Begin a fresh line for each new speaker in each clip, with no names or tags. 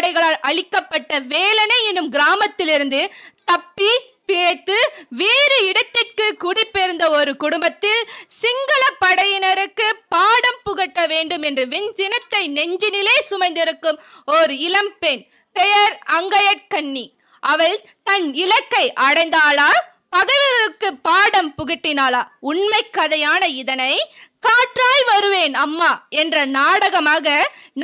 படைகளால் அளிக்கப்பட்ட வேலனை எனும் கிராமத்திலிருந்து தப்பி பிழைத்து வேறு இடத்திற்கு குடிபெயர்ந்த ஒரு குடும்பத்தில் சிங்கள படையினருக்கு பாடம் புகட்ட வேண்டும் என்று விஞ்சினத்தை நெஞ்சினிலே சுமந்திருக்கும் ஒரு இளம் பெண் பெயர் அங்கையட்கண்ணி அவள் தன் இலக்கை அடைந்தாளா பகைவர்களுக்கு பாடம் புகட்டினாளா உண்மை கதையான இதனை காற்றாய் வருவேன் அம்மா என்ற நாடகமாக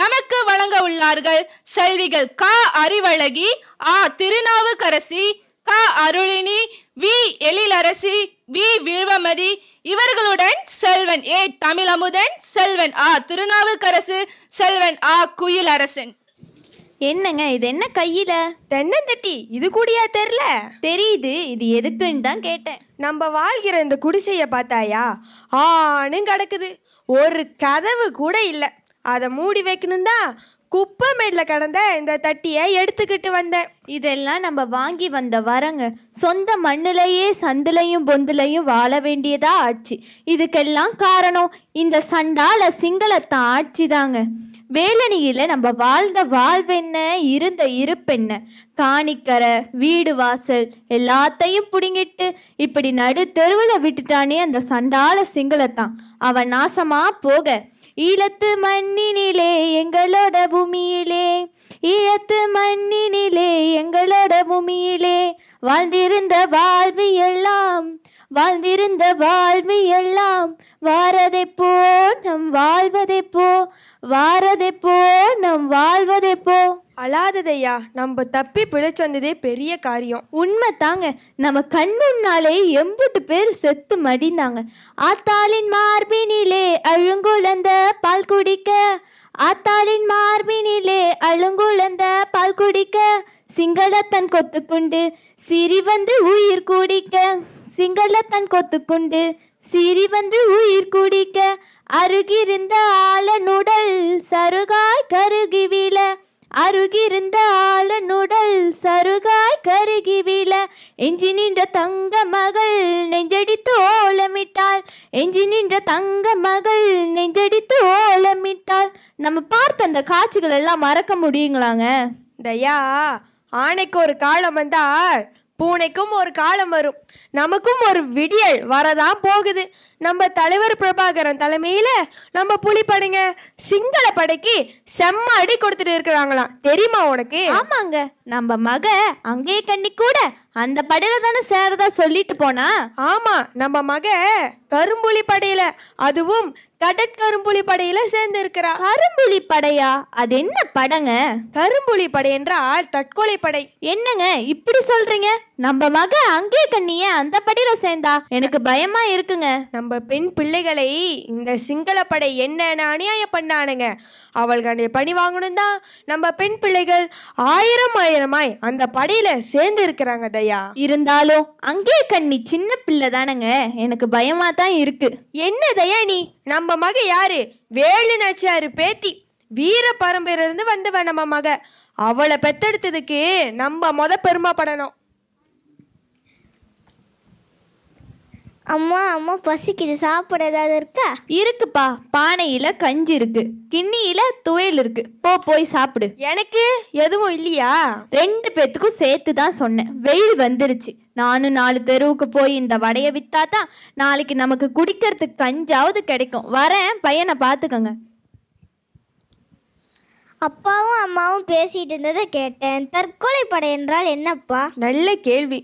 நமக்கு வழங்க உள்ளார்கள் செல்விகள் க அறிவழகி ஆ திருநாவுக்கரசி க அருளினி வி எழிலரசி வி வில்வமதி இவர்களுடன் செல்வன் ஏ தமிழமுதன் செல்வன் ஆ திருநாவுக்கரசு செல்வன் ஆ குயிலரசன் என்னங்க இது என்ன கையில தென்னந்தட்டி இது கூடியா தெரில தெரியுது இது எதுக்குன்னு தான் கேட்டேன் நம்ம வாழ்கிற இந்த குடிசைய பார்த்தாயா ஆணும் கிடக்குது ஒரு கதவு கூட இல்லை அதை மூடி வைக்கணும் தான் மேடில் கடந்த இந்த தட்டியை எடுத்துக்கிட்டு வந்தேன் இதெல்லாம் நம்ம வாங்கி வந்த வரங்க சொந்த மண்ணிலேயே சந்துலையும் பொந்துலையும் வாழ வேண்டியதா ஆட்சி இதுக்கெல்லாம் காரணம் இந்த சண்டால சிங்களத்தான் ஆட்சி தாங்க வேலணியில் நம்ம வாழ்ந்த வாழ்வென்ன இருந்த இருப்பென்ன காணிக்கரை வீடு வாசல் எல்லாத்தையும் பிடுங்கிட்டு இப்படி நடு தெருவில் விட்டுட்டானே அந்த சண்டால சிங்களத்தான் அவன் நாசமா போக ஈழத்து மண்ணினிலே எங்களோட பூமியிலே ஈழத்து மண்ணினிலே எங்களோட பூமியிலே வாழ்ந்திருந்த வாழ்வு எல்லாம் வாழ்ந்திருந்த வாழ்வு எல்லாம் வாரதை போ நம் வாழ்வதை போ வாரதை போ நம் வாழ்வதை போ அழாததையா நம்ம தப்பி பிழைச்சு வந்ததே பெரிய காரியம் உண்மை தாங்க நம்ம கண் முன்னாலே பேர் செத்து மடிந்தாங்க ஆத்தாளின் மார்பினிலே அழுங்குழந்த பால் குடிக்க ஆத்தாளின் மார்பினிலே அழுங்குழந்த பால் குடிக்க சிங்களத்தன் கொண்டு சிரி வந்து உயிர் குடிக்க சிங்கள தன் கொத்துக்குண்டு சிறி வந்து உயிர் குடிக்க அருகிருந்த நுடல் சருகாய் கருகி விழ அருகிருந்த நுடல் சருகாய் கருகி விழ எஞ்சி நின்ற தங்க மகள் நெஞ்சடித்து ஓலமிட்டாள் எஞ்சி நின்ற தங்க மகள் நெஞ்சடித்து ஓலமிட்டாள் நம்ம பார்த்த அந்த காட்சிகள் எல்லாம் மறக்க முடியுங்களாங்க தயா ஆணைக்கு ஒரு காலம் வந்தால் பூனைக்கும் ஒரு காலம் வரும் நமக்கும் ஒரு விடியல் வரதான் போகுது நம்ம தலைவர் பிரபாகரன் தலைமையில் நம்ம புலிப்படைங்க சிங்கள படைக்கு செம்ம அடி கொடுத்துட்டு இருக்கிறாங்களாம் தெரியுமா உனக்கு ஆமாங்க நம்ம மக அங்கேயே கண்ணி கூட அந்த படையில தானே சேரதா சொல்லிட்டு போனா ஆமா நம்ம மக கரும்புலி படையில அதுவும் கடற்கரும்புலி படையில சேர்ந்து இருக்கிறா கரும்புலி படையா அது என்ன படங்க கரும்புலி படை என்றால் தற்கொலை படை என்னங்க இப்படி சொல்றீங்க நம்ம மக அங்கே கண்ணிய அந்த படையில சேர்ந்தா எனக்கு பயமா இருக்குங்க நம்ம பெண் பிள்ளைகளை இந்த சிங்கள படை என்னென்ன அநியாயம் பண்ணானுங்க அவள்கிட்ட பணி வாங்கணும் தான் நம்ம பெண் பிள்ளைகள் ஆயிரம் ஆயிரமாய் அந்த படையில சேர்ந்து இருக்கிறாங்க தயா இருந்தாலும் அங்கே கண்ணி சின்ன பிள்ளை தானங்க எனக்கு பயமா தான் இருக்கு என்ன தயா நீ நம்ம மக யாரு வேலு நச்சாரு பேத்தி வீர பரம்பரையிலிருந்து வந்தவன் நம்ம மக அவளை பெத்தெடுத்ததுக்கு நம்ம மொத பெருமைப்படணும் அம்மா அம்மா பசிக்குது சாப்பிட ஏதாவது இருக்கா இருக்குப்பா பானையில கஞ்சி இருக்கு கிண்ணியில துவையல் இருக்கு போ போய் சாப்பிடு எனக்கு எதுவும் இல்லையா ரெண்டு பேத்துக்கும் சேர்த்து தான் சொன்னேன் வெயில் வந்துருச்சு நானும் நாலு தெருவுக்கு போய் இந்த வடைய வித்தா தான் நாளைக்கு நமக்கு குடிக்கிறதுக்கு கஞ்சாவது கிடைக்கும் வரேன் பையனை பார்த்துக்கோங்க அப்பாவும் அம்மாவும் பேசிட்டு இருந்ததை கேட்டேன் தற்கொலை படை என்றால் என்னப்பா நல்ல கேள்வி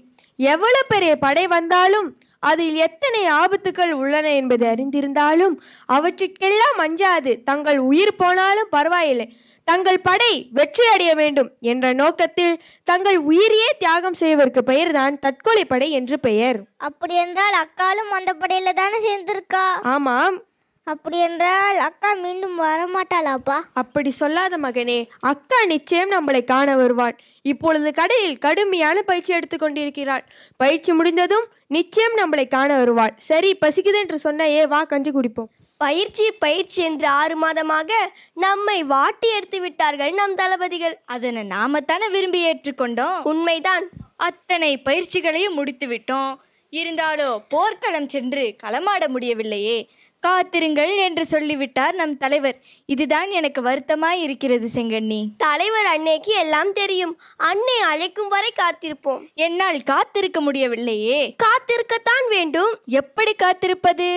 எவ்வளோ பெரிய படை வந்தாலும் அதில் எத்தனை ஆபத்துக்கள் உள்ளன என்பதை அறிந்திருந்தாலும் அவற்றிற்கெல்லாம் அஞ்சாது தங்கள் உயிர் போனாலும் பரவாயில்லை தங்கள் படை வெற்றி அடைய வேண்டும் என்ற நோக்கத்தில் தங்கள் உயிரையே தியாகம் செய்வதற்கு பெயர் தான் தற்கொலை படை என்று பெயர் அப்படி என்றால் அக்காலும் அந்த படையில தானே சேர்ந்திருக்கா ஆமாம் அப்படி என்றால் அக்கா மீண்டும் வரமாட்டாளாப்பா அப்படி சொல்லாத மகனே அக்கா நிச்சயம் நம்மளை காண வருவாள் இப்பொழுது கடையில் கடுமையான பயிற்சி எடுத்துக்கொண்டிருக்கிறாள் பயிற்சி முடிந்ததும் நிச்சயம் நம்மளை காண வருவாள் சரி பசிக்குது என்று சொன்ன ஏ வா கஞ்சி குடிப்போம் பயிற்சி பயிற்சி என்று ஆறு மாதமாக நம்மை வாட்டி எடுத்து விட்டார்கள் நம் தளபதிகள் அதனை நாம தானே விரும்பி ஏற்றுக்கொண்டோம் உண்மைதான் அத்தனை பயிற்சிகளையும் முடித்து விட்டோம் இருந்தாலோ போர்க்களம் சென்று களமாட முடியவில்லையே காத்திருங்கள் என்று சொல்லிவிட்டார் நம் தலைவர் இதுதான் எனக்கு வருத்தமாய் இருக்கிறது செங்கண்ணி தலைவர் அன்னைக்கு எல்லாம் தெரியும் அன்னை அழைக்கும் வரை காத்திருப்போம் என்னால் காத்திருக்க முடியவில்லையே காத்திருக்கத்தான் வேண்டும் எப்படி காத்திருப்பது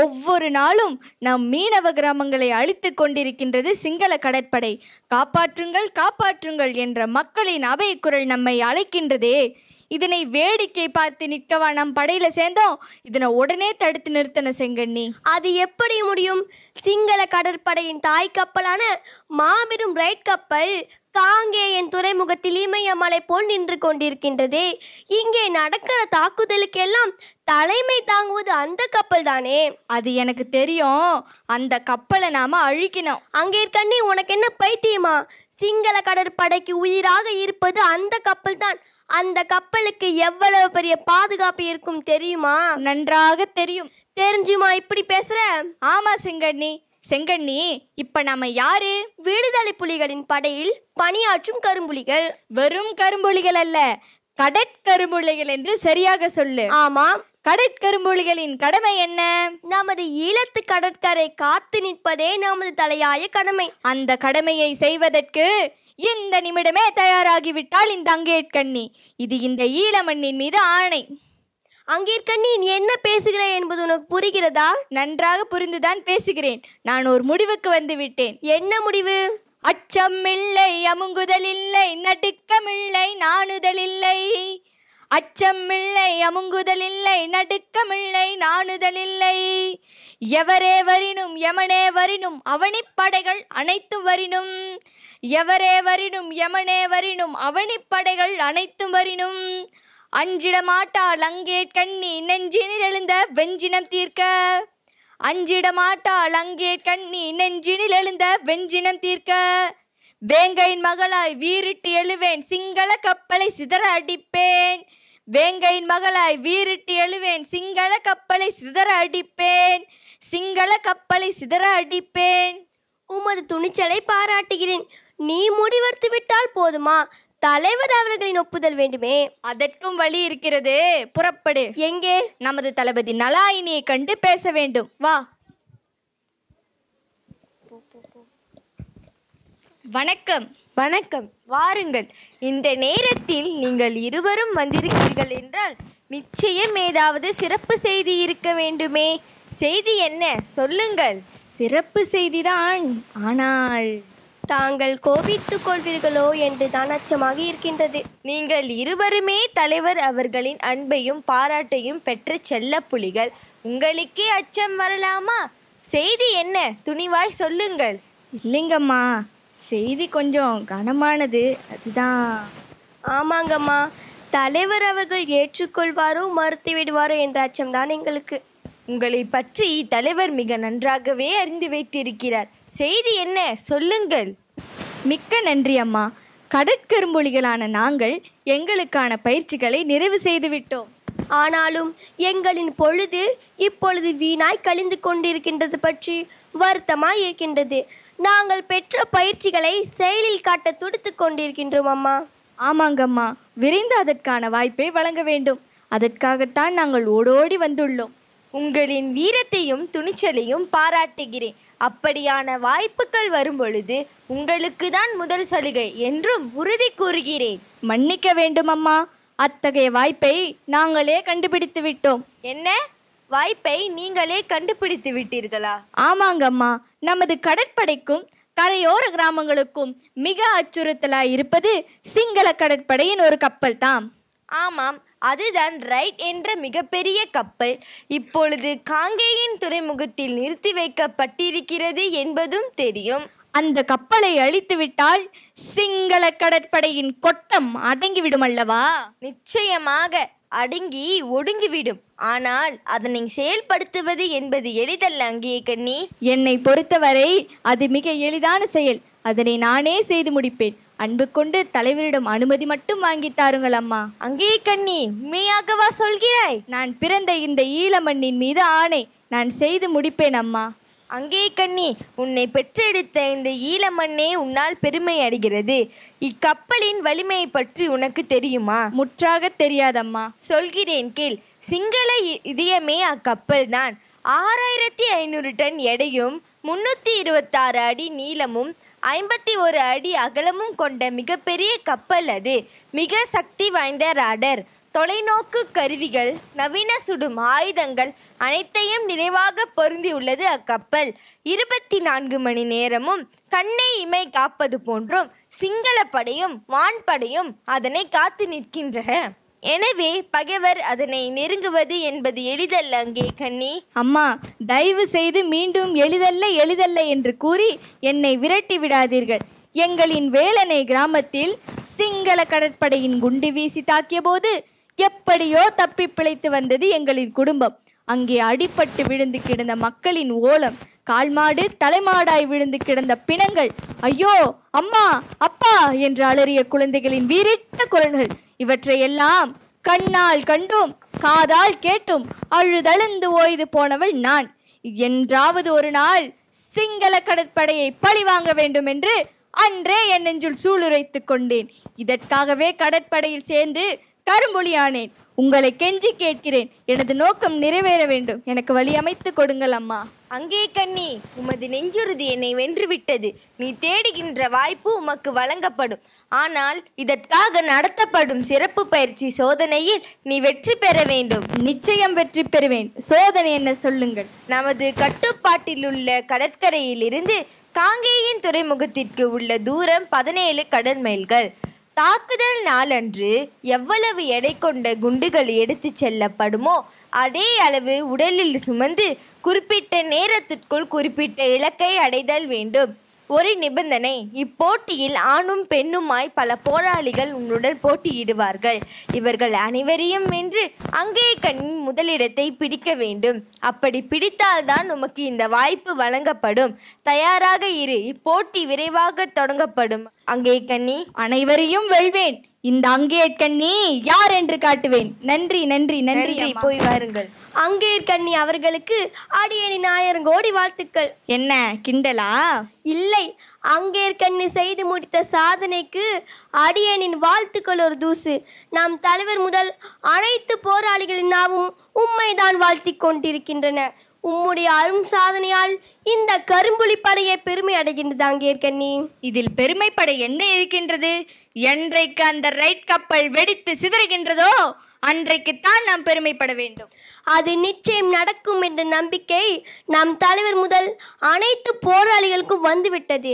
ஒவ்வொரு நாளும் நம் மீனவ கிராமங்களை அழித்து கொண்டிருக்கின்றது சிங்கள கடற்படை காப்பாற்றுங்கள் காப்பாற்றுங்கள் என்ற மக்களின் குரல் நம்மை அழைக்கின்றதே இதனை வேடிக்கை பார்த்து நிற்கவா நம் படையில சேர்ந்தோம் இதனை உடனே தடுத்து நிறுத்தன செங்கண்ணி அது எப்படி முடியும் சிங்கள கடற்படையின் தாய் கப்பலான மாபெரும் ரைட் கப்பல் காங்கே என் துறைமுகத்தில் இமயமலை போல் நின்று கொண்டிருக்கின்றதே இங்கே நடக்கிற தாக்குதலுக்கெல்லாம் தலைமை தாங்குவது அந்த கப்பல் தானே அது எனக்கு தெரியும் அந்த கப்பலை நாம அழிக்கணும் அங்கே இருக்கண்ணி உனக்கு என்ன பைத்தியமா சிங்கள கடற்படைக்கு உயிராக இருப்பது அந்த கப்பல் தான் அந்த கப்பலுக்கு எவ்வளவு பெரிய பாதுகாப்பு இருக்கும் தெரியுமா நன்றாக தெரியும் தெரிஞ்சுமா இப்படி பேசுற ஆமா செங்கண்ணி செங்கண்ணி இப்ப நாம யாரு விடுதலை புலிகளின் படையில் பணியாற்றும் கரும்புலிகள் வெறும் கரும்புலிகள் அல்ல கடற்கரும்புலிகள் என்று சரியாக சொல்லு ஆமா கடற்கரும்புலிகளின் கடமை என்ன நமது ஈழத்து கடற்கரை காத்து நிற்பதே நமது தலையாய கடமை அந்த கடமையை செய்வதற்கு இந்த நிமிடமே தயாராகிவிட்டால் இந்த அங்கேற்கண்ணி இது இந்த ஈழமண்ணின் மீது ஆணை அங்கேற்கண்ணி நீ என்ன பேசுகிறாய் என்பது உனக்கு புரிகிறதா நன்றாக புரிந்துதான் பேசுகிறேன் நான் ஒரு முடிவுக்கு வந்து விட்டேன் என்ன முடிவு அச்சம் இல்லை அச்சம் இல்லை நடுக்கமில்லை இல்லை நடுக்கம் இல்லை நடுக்கமில்லை இல்லை எவரே வரினும் எமனே வரினும் அவனிப்படைகள் அனைத்தும் வரினும் எவரே வரினும் எமனே வரினும் அவனிப்படைகள் அனைத்தும் வரினும் அஞ்சிட மாட்டாள் அங்கே கண்ணி நெஞ்சினில் எழுந்த வெஞ்சினம் தீர்க்க அஞ்சிட மாட்டாள் அங்கே கண்ணி நெஞ்சினில் எழுந்த வெஞ்சினம் தீர்க்க வேங்கையின் மகளாய் வீரிட்டு எழுவேன் சிங்கள கப்பலை சிதற அடிப்பேன் வேங்கையின் மகளாய் வீரிட்டு எழுவேன் சிங்கள கப்பலை சிதற அடிப்பேன் சிங்கள கப்பலை சிதற அடிப்பேன் உமது துணிச்சலை பாராட்டுகிறேன் நீ முடிவெடுத்து விட்டால் போதுமா தலைவர் அவர்களின் ஒப்புதல் வேண்டுமே அதற்கும் வழி இருக்கிறது புறப்படு எங்கே நமது தளபதி நலாயினியை கண்டு பேச வேண்டும் வா வணக்கம் வணக்கம் வாருங்கள் இந்த நேரத்தில் நீங்கள் இருவரும் வந்திருக்கிறீர்கள் என்றால் நிச்சயம் ஏதாவது சிறப்பு செய்தி இருக்க வேண்டுமே செய்தி என்ன சொல்லுங்கள் சிறப்பு செய்திதான் ஆனால் தாங்கள் கோபித்துக் கொள்வீர்களோ என்று தான் அச்சமாக இருக்கின்றது நீங்கள் இருவருமே தலைவர் அவர்களின் அன்பையும் பாராட்டையும் பெற்ற செல்ல புலிகள் உங்களுக்கே அச்சம் வரலாமா செய்தி என்ன துணிவாய் சொல்லுங்கள் இல்லைங்கம்மா செய்தி கொஞ்சம் கனமானது அதுதான் ஆமாங்கம்மா தலைவர் அவர்கள் ஏற்றுக்கொள்வாரோ மறுத்து விடுவாரோ என்ற அச்சம்தான் எங்களுக்கு உங்களை பற்றி தலைவர் மிக நன்றாகவே அறிந்து வைத்திருக்கிறார் செய்தி என்ன சொல்லுங்கள் மிக்க நன்றி அம்மா கடற்கரும்பொழிகளான நாங்கள் எங்களுக்கான பயிற்சிகளை நிறைவு செய்துவிட்டோம் ஆனாலும் எங்களின் பொழுது இப்பொழுது வீணாய் கழிந்து கொண்டிருக்கின்றது பற்றி வருத்தமாய் இருக்கின்றது நாங்கள் பெற்ற பயிற்சிகளை செயலில் காட்ட துடித்து கொண்டிருக்கின்றோம் அம்மா ஆமாங்கம்மா விரைந்து அதற்கான வாய்ப்பை வழங்க வேண்டும் அதற்காகத்தான் நாங்கள் ஓடோடி வந்துள்ளோம் உங்களின் வீரத்தையும் துணிச்சலையும் பாராட்டுகிறேன் அப்படியான வாய்ப்புகள் வரும்பொழுது உங்களுக்கு தான் முதல் சலுகை என்றும் உறுதி கூறுகிறேன் மன்னிக்க வேண்டும் அம்மா அத்தகைய வாய்ப்பை நாங்களே கண்டுபிடித்து விட்டோம் என்ன வாய்ப்பை நீங்களே கண்டுபிடித்து விட்டீர்களா ஆமாங்கம்மா நமது கடற்படைக்கும் கரையோர கிராமங்களுக்கும் மிக அச்சுறுத்தலாய் இருப்பது சிங்கள கடற்படையின் ஒரு கப்பல் தான் ஆமாம் அதுதான் ரைட் என்ற மிகப்பெரிய கப்பல் இப்பொழுது காங்கேயின் துறைமுகத்தில் நிறுத்தி வைக்கப்பட்டிருக்கிறது என்பதும் தெரியும் அந்த கப்பலை அழித்துவிட்டால் சிங்கள கடற்படையின் கொட்டம் அடங்கிவிடும் அல்லவா நிச்சயமாக அடங்கி ஒடுங்கிவிடும் ஆனால் அதனை செயல்படுத்துவது என்பது எளிதல்ல அங்கே கண்ணி என்னை பொறுத்தவரை அது மிக எளிதான செயல் அதனை நானே செய்து முடிப்பேன் அன்பு கொண்டு தலைவரிடம் அனுமதி மட்டும் வாங்கி தாருங்கள் அம்மா அங்கே கண்ணி உண்மையாகவா சொல்கிறாய் நான் பிறந்த இந்த ஈழ மண்ணின் மீது ஆணை நான் செய்து முடிப்பேன் அம்மா அங்கே கண்ணி உன்னை பெற்றெடுத்த இந்த ஈழமண்ணே உன்னால் பெருமை அடைகிறது இக்கப்பலின் வலிமையை பற்றி உனக்கு தெரியுமா முற்றாக தெரியாதம்மா சொல்கிறேன் கீழ் சிங்கள இதயமே அக்கப்பல் தான் ஆறாயிரத்தி ஐநூறு டன் எடையும் முன்னூற்றி இருபத்தாறு அடி நீளமும் ஐம்பத்தி ஒரு அடி அகலமும் கொண்ட மிகப்பெரிய கப்பல் அது மிக சக்தி வாய்ந்த ராடர் தொலைநோக்கு கருவிகள் நவீன சுடும் ஆயுதங்கள் அனைத்தையும் நிறைவாக பொருந்தியுள்ளது அக்கப்பல் இருபத்தி நான்கு மணி நேரமும் கண்ணை இமை காப்பது போன்றும் சிங்கள படையும் வான்படையும் அதனை காத்து நிற்கின்றன எனவே பகைவர் அதனை நெருங்குவது என்பது எளிதல்ல அங்கே கண்ணி அம்மா தயவு செய்து மீண்டும் எளிதல்ல எளிதல்ல என்று கூறி என்னை விரட்டி விடாதீர்கள் எங்களின் வேலனை கிராமத்தில் சிங்கள கடற்படையின் குண்டு வீசி தாக்கிய போது எப்படியோ தப்பி பிழைத்து வந்தது எங்களின் குடும்பம் அங்கே அடிபட்டு விழுந்து கிடந்த மக்களின் ஓலம் கால்மாடு தலைமாடாய் விழுந்து கிடந்த பிணங்கள் ஐயோ அம்மா அப்பா என்று அலறிய குழந்தைகளின் வீரிட்ட குரல்கள் இவற்றையெல்லாம் கண்ணால் கண்டும் காதால் கேட்டும் அழுதழுந்து ஓய்து போனவள் நான் என்றாவது ஒரு நாள் சிங்கள கடற்படையை பழிவாங்க வேண்டும் என்று அன்றே என் நெஞ்சில் கொண்டேன் இதற்காகவே கடற்படையில் சேர்ந்து கரும்புலியானேன் உங்களை கெஞ்சி கேட்கிறேன் எனது நோக்கம் நிறைவேற வேண்டும் எனக்கு வழி அமைத்து கொடுங்கள் அம்மா அங்கே கண்ணி உமது நெஞ்சுறுதி என்னை வென்றுவிட்டது நீ தேடுகின்ற வாய்ப்பு உமக்கு வழங்கப்படும் ஆனால் இதற்காக நடத்தப்படும் சிறப்பு பயிற்சி சோதனையில் நீ வெற்றி பெற வேண்டும் நிச்சயம் வெற்றி பெறுவேன் சோதனை என்ன சொல்லுங்கள் நமது கட்டுப்பாட்டில் உள்ள கடற்கரையிலிருந்து காங்கேயின் துறைமுகத்திற்கு உள்ள தூரம் பதினேழு கடல் மைல்கள் தாக்குதல் நாளன்று எவ்வளவு எடை கொண்ட குண்டுகள் எடுத்து செல்லப்படுமோ அதே அளவு உடலில் சுமந்து குறிப்பிட்ட நேரத்திற்குள் குறிப்பிட்ட இலக்கை அடைதல் வேண்டும் ஒரு நிபந்தனை இப்போட்டியில் ஆணும் பெண்ணுமாய் பல போராளிகள் உன்னுடன் போட்டியிடுவார்கள் இவர்கள் அனைவரையும் வென்று அங்கே கண்ணின் முதலிடத்தை பிடிக்க வேண்டும் அப்படி பிடித்தால்தான் உமக்கு இந்த வாய்ப்பு வழங்கப்படும் தயாராக இரு இப்போட்டி விரைவாக தொடங்கப்படும் அங்கே கண்ணி அனைவரையும் வெல்வேன் இந்த அங்கேயற்கண்ணி யார் என்று காட்டுவேன் நன்றி நன்றி நன்றி போய் வாருங்கள் அங்கேற்கண்ணி அவர்களுக்கு அடியணி கோடி வாழ்த்துக்கள் என்ன கிண்டலா இல்லை அங்கேற்கண்ணி செய்து முடித்த சாதனைக்கு அடியனின் வாழ்த்துக்கள் ஒரு தூசு நம் தலைவர் முதல் அனைத்து போராளிகளின் நாவும் உம்மைதான் வாழ்த்தி கொண்டிருக்கின்றன உம்முடைய அரும் சாதனையால் இந்த கரும்புலி படையை பெருமை அடைகின்றது அங்கேற்கண்ணி இதில் பெருமைப்பட என்ன இருக்கின்றது என்றைக்கு அந்த ரைட் கப்பல் வெடித்து சிதறுகின்றதோ அன்றைக்குத்தான் நாம் பெருமைப்பட வேண்டும் அது நிச்சயம் நடக்கும் என்ற நம்பிக்கை நம் தலைவர் முதல் அனைத்து போராளிகளுக்கும் வந்துவிட்டது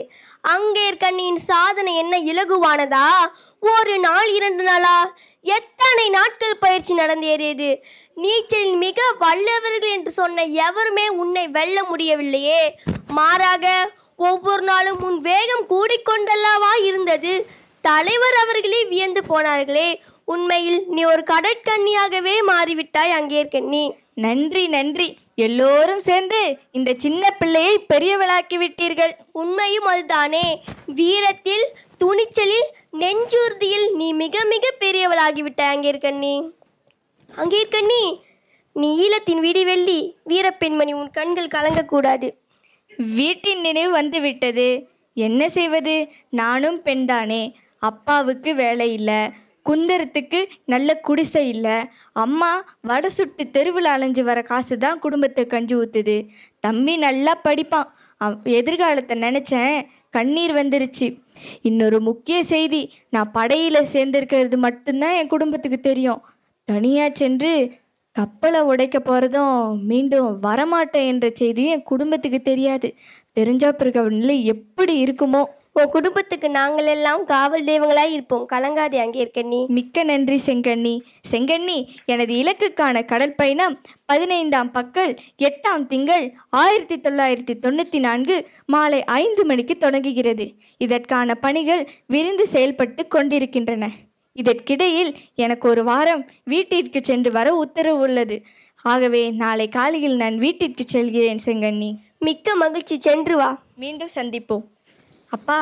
அங்கே கண்ணியின் சாதனை என்ன இலகுவானதா ஒரு நாள் இரண்டு நாளா எத்தனை நாட்கள் பயிற்சி நடந்தேறியது நீச்சலில் மிக வல்லவர்கள் என்று சொன்ன எவருமே உன்னை வெல்ல முடியவில்லையே மாறாக ஒவ்வொரு நாளும் உன் வேகம் கூடிக்கொண்டல்லவா இருந்தது தலைவர் அவர்களே வியந்து போனார்களே உண்மையில் நீ ஒரு கடற்கண்ணியாகவே மாறிவிட்டாய் அங்கே கண்ணி நன்றி நன்றி எல்லோரும் சேர்ந்து இந்த சின்ன பிள்ளையை பெரியவளாக்கி விட்டீர்கள் உண்மையும் அதுதானே வீரத்தில் துணிச்சலில் நெஞ்சுறுதியில் நீ மிக மிக பெரியவளாகிவிட்டாய் அங்கே அங்கே கண்ணி நீ ஈழத்தின் விடி வெள்ளி வீரப்பெண்மணி உன் கண்கள் கலங்கக்கூடாது வீட்டின் நினைவு வந்துவிட்டது என்ன செய்வது நானும் பெண்தானே அப்பாவுக்கு வேலை இல்லை குந்தரத்துக்கு நல்ல குடிசை இல்லை அம்மா வடை சுட்டு தெருவில் அலைஞ்சு வர காசு தான் குடும்பத்தை கஞ்சி ஊற்றுது தம்பி நல்லா படிப்பான் எதிர்காலத்தை நினச்சேன் கண்ணீர் வந்துருச்சு இன்னொரு முக்கிய செய்தி நான் படையில் சேர்ந்திருக்கிறது மட்டும்தான் என் குடும்பத்துக்கு தெரியும் தனியாக சென்று கப்பலை உடைக்க போகிறதும் மீண்டும் வரமாட்டேன் என்ற செய்தியும் என் குடும்பத்துக்கு தெரியாது தெரிஞ்சா பிறகு நிலை எப்படி இருக்குமோ உன் குடும்பத்துக்கு நாங்களெல்லாம் காவல் தெய்வங்களாய் இருப்போம் கலங்காதே அங்கே இருக்கண்ணி மிக்க நன்றி செங்கண்ணி செங்கண்ணி எனது இலக்குக்கான கடல் பயணம் பதினைந்தாம் பக்கல் எட்டாம் திங்கள் ஆயிரத்தி தொள்ளாயிரத்தி தொண்ணூற்றி நான்கு மாலை ஐந்து மணிக்கு தொடங்குகிறது இதற்கான பணிகள் விரிந்து செயல்பட்டு கொண்டிருக்கின்றன இதற்கிடையில் எனக்கு ஒரு வாரம் வீட்டிற்கு சென்று வர உத்தரவு உள்ளது ஆகவே நாளை காலையில் நான் வீட்டிற்கு செல்கிறேன் செங்கண்ணி மிக்க மகிழ்ச்சி சென்று வா மீண்டும் சந்திப்போம் அப்பா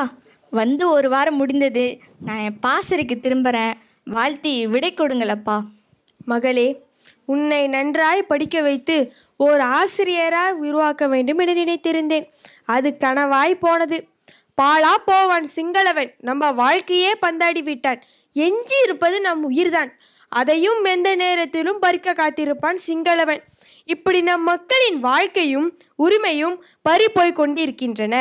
வந்து ஒரு வாரம் முடிந்தது நான் என் பாசருக்கு திரும்புகிறேன் வாழ்த்தி விடை கொடுங்களப்பா மகளே உன்னை நன்றாய் படிக்க வைத்து ஓர் ஆசிரியராக உருவாக்க வேண்டும் என நினைத்திருந்தேன் அது கனவாய் போனது பாலா போவான் சிங்களவன் நம்ம வாழ்க்கையே பந்தாடி விட்டான் எஞ்சி இருப்பது நம் உயிர்தான் அதையும் எந்த நேரத்திலும் பறிக்க காத்திருப்பான் சிங்களவன் இப்படி நம் மக்களின் வாழ்க்கையும் உரிமையும் பறி போய் கொண்டிருக்கின்றன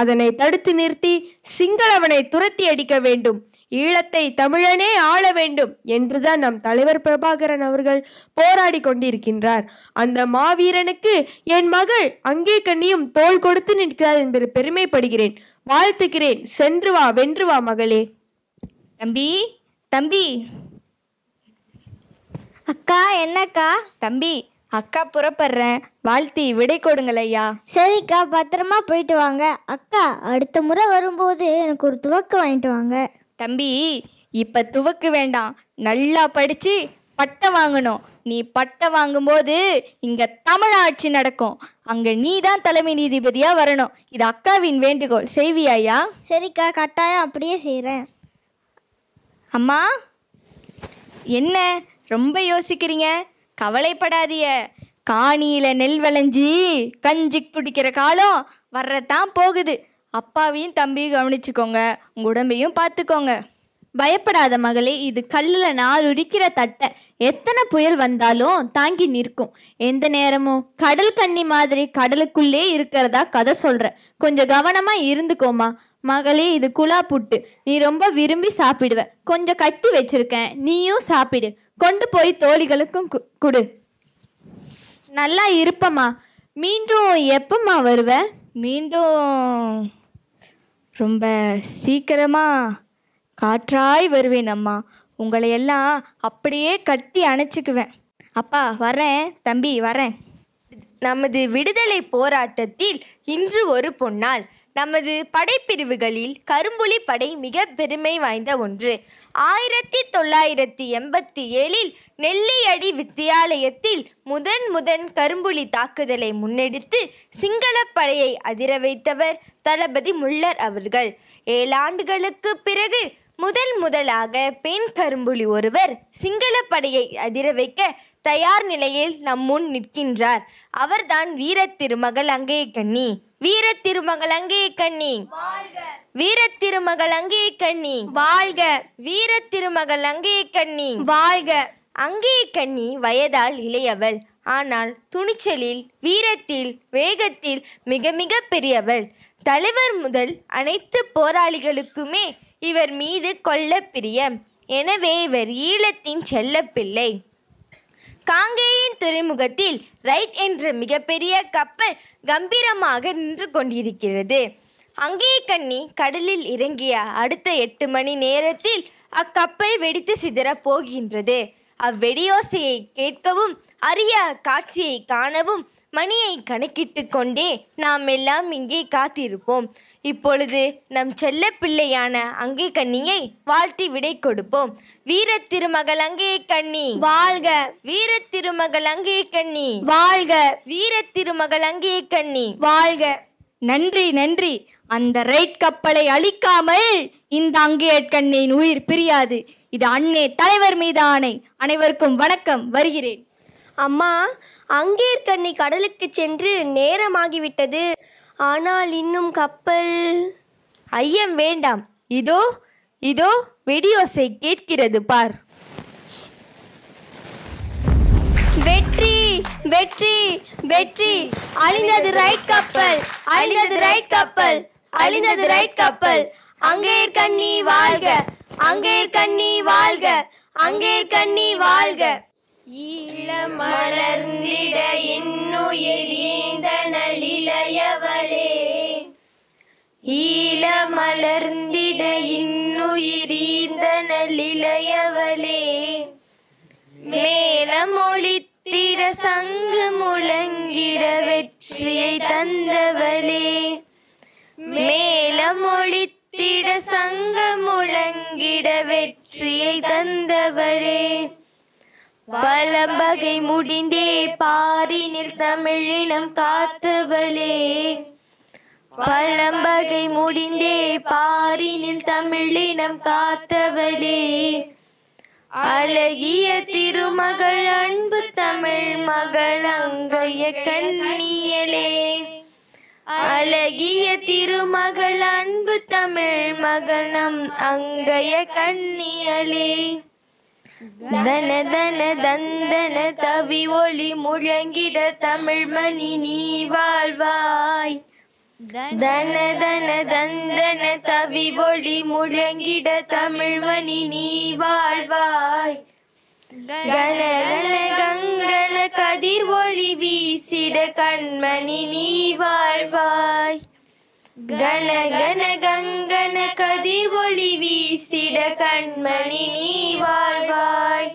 அதனை தடுத்து நிறுத்தி சிங்களவனை துரத்தி அடிக்க வேண்டும் ஈழத்தை தமிழனே ஆள வேண்டும் என்றுதான் நம் தலைவர் பிரபாகரன் அவர்கள் போராடி கொண்டிருக்கின்றார் அந்த மாவீரனுக்கு என் மகள் அங்கே கண்ணியும் தோல் கொடுத்து நிற்கிறார் என்பது பெருமைப்படுகிறேன் வாழ்த்துக்கிறேன் சென்று வா வென்று வா மகளே தம்பி தம்பி அக்கா என்னக்கா தம்பி அக்கா புறப்படுறேன் வாழ்த்தி விடை கொடுங்கள் ஐயா சரிக்கா பத்திரமா போயிட்டு வாங்க அக்கா அடுத்த முறை வரும்போது எனக்கு ஒரு துவக்கு வாங்கிட்டு வாங்க தம்பி இப்போ துவக்கு வேண்டாம் நல்லா படித்து பட்டம் வாங்கணும் நீ பட்டம் வாங்கும்போது இங்கே தமிழ் ஆட்சி நடக்கும் அங்கே நீ தான் தலைமை நீதிபதியாக வரணும் இது அக்காவின் வேண்டுகோள் செய்வியாயா சரிக்கா கட்டாயம் அப்படியே செய்கிறேன் அம்மா என்ன ரொம்ப யோசிக்கிறீங்க கவலைப்படாதிய காணியில நெல் விளைஞ்சி கஞ்சி குடிக்கிற காலம் வர்றதான் போகுது அப்பாவையும் தம்பியும் கவனிச்சுக்கோங்க உங்க உடம்பையும் பார்த்துக்கோங்க பயப்படாத மகளே இது கல்லில் நார் உரிக்கிற தட்டை எத்தனை புயல் வந்தாலும் தாங்கி நிற்கும் எந்த நேரமும் கடல் கண்ணி மாதிரி கடலுக்குள்ளே இருக்கிறதா கதை சொல்கிறேன் கொஞ்சம் கவனமாக இருந்துக்கோமா மகளே இது குழா புட்டு நீ ரொம்ப விரும்பி சாப்பிடுவ கொஞ்சம் கட்டி வச்சிருக்கேன் நீயும் சாப்பிடு கொண்டு போய் தோழிகளுக்கும் கொடு நல்லா இருப்பமா மீண்டும் எப்பமா வருவ மீண்டும் ரொம்ப சீக்கிரமா காற்றாய் வருவேன் அம்மா உங்களை எல்லாம் அப்படியே கட்டி அணைச்சிக்குவேன் அப்பா வரேன் தம்பி வரேன் நமது விடுதலை போராட்டத்தில் இன்று ஒரு பொன்னாள் நமது படைப்பிரிவுகளில் கரும்புலி படை மிக பெருமை வாய்ந்த ஒன்று ஆயிரத்தி தொள்ளாயிரத்தி எண்பத்தி ஏழில் நெல்லியடி வித்தியாலயத்தில் முதன் முதன் கரும்புலி தாக்குதலை முன்னெடுத்து சிங்கள படையை அதிர வைத்தவர் தளபதி முள்ளர் அவர்கள் ஏழாண்டுகளுக்கு பிறகு முதல் முதலாக பெண் கரும்புலி ஒருவர் சிங்கள படையை அதிர வைக்க தயார் நிலையில் நம் முன் நிற்கின்றார் அவர்தான் வீர திருமகள் அங்கே கண்ணி வீர திருமகள் கண்ணி வீர திருமகள் அங்கே கண்ணி வாழ்க வீர திருமகள் அங்கே கண்ணி வாழ்க அங்கே கண்ணி வயதால் இளையவள் ஆனால் துணிச்சலில் வீரத்தில் வேகத்தில் மிக மிக பெரியவள் தலைவர் முதல் அனைத்து போராளிகளுக்குமே இவர் மீது கொல்ல பிரியம் எனவே இவர் ஈழத்தின் செல்லப்பிள்ளை காங்கேயின் துறைமுகத்தில் ரைட் என்ற மிகப்பெரிய கப்பல் கம்பீரமாக நின்று கொண்டிருக்கிறது அங்கே கண்ணி கடலில் இறங்கிய அடுத்த எட்டு மணி நேரத்தில் அக்கப்பல் வெடித்து சிதற போகின்றது அவ்வெடியோசையை கேட்கவும் அரிய காட்சியை காணவும் மணியை கணக்கிட்டு கொண்டே நாம் எல்லாம் இங்கே காத்திருப்போம் இப்பொழுது நம் செல்ல பிள்ளையான அங்கே கண்ணியை வாழ்த்தி விடை கொடுப்போம் வீர திருமகள் அங்கே கண்ணி வாழ்க வீர திருமகள் அங்கே கண்ணி வாழ்க வீர திருமகள் அங்கே கண்ணி வாழ்க நன்றி நன்றி அந்த ரைட் கப்பலை அழிக்காமல் இந்த அங்கேயற்கண்ணின் உயிர் பிரியாது இது அண்ணே தலைவர் மீது ஆணை அனைவருக்கும் வணக்கம் வருகிறேன் அம்மா அங்கேற்கண்ணி கடலுக்கு சென்று நேரமாகிவிட்டது ஆனால் இன்னும் கப்பல் ஐயம் வேண்டாம் இதோ இதோ வெடியோசை கேட்கிறது பார் வெற்றி வெற்றி வெற்றி அழிந்தது ரைட் கப்பல் அழிந்தது ரைட் கப்பல் அழிந்தது ரைட் கப்பல் அங்கே கண்ணி வாழ்க அங்கே கண்ணி வாழ்க அங்கே கண்ணி வாழ்க ஈழமலர்ந்திட இன்னுயிர் ஈந்தனலிளையவளே ஈழமலர்ந்திட இன்னுயிர் ஈந்தனலிளையவளே மேலமொழித்திட சங்கு முழங்கிட வெற்றியை தந்தவளே மேலமொழித்திட சங்க முழங்கிட வெற்றியை தந்தவளே வலம்பகை முடிந்தே பாரினில் தமிழினம் காத்துவலே பழம்பகை முடிந்தே பாரினில் தமிழினம் காத்தவளே அழகிய திருமகள் அன்பு தமிழ் மகள் அங்கைய கண்ணியலே அழகிய திருமகள் அன்பு தமிழ் மகனம் அங்கைய கண்ணியலே தன தன தந்தன தவி ஒளி முழங்கிட தமிழ் மணி நீ வாழ்வாய் தன தன தந்தன தவி ஒளி முழங்கிட தமிழ் மணி நீ வாழ்வாய் கன கங்கன கதிர் ஒளி வீசிட கண்மணி நீ வாழ்வாய் கன கதிர் ஒளி வீசிட கண்மணி நீ வாழ்வாய்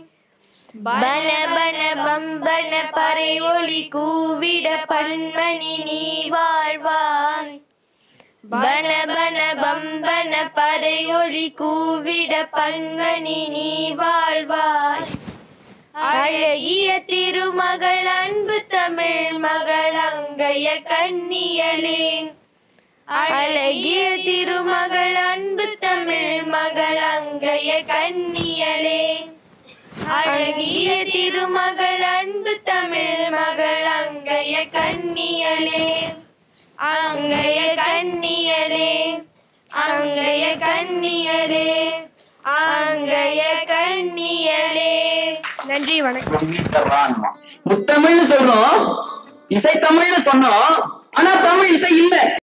பன பன பம்பன பறை ஒளி கூவிட பன்மணி நீ வாழ்வாய் பன பன பம்பன பறை ஒளி கூவிட நீ வாழ்வாய்
அழகிய திருமகள்
அன்பு தமிழ் மகள் அங்கைய கண்ணியலே அழகிய திருமகள் அன்பு தமிழ் மகள் அங்கைய கண்ணியலே
அழகிய திருமகள் அன்பு
தமிழ் மகள் அங்கைய கண்ணியலே அங்கைய கண்ணியலே அங்கைய கண்ணியலே அங்கைய கண்ணியலே நன்றி வணக்கம் முத்தமிழ்னு சொல்றோம் இசை தமிழ்னு சொன்னோம் ஆனா தமிழ் இசை இல்ல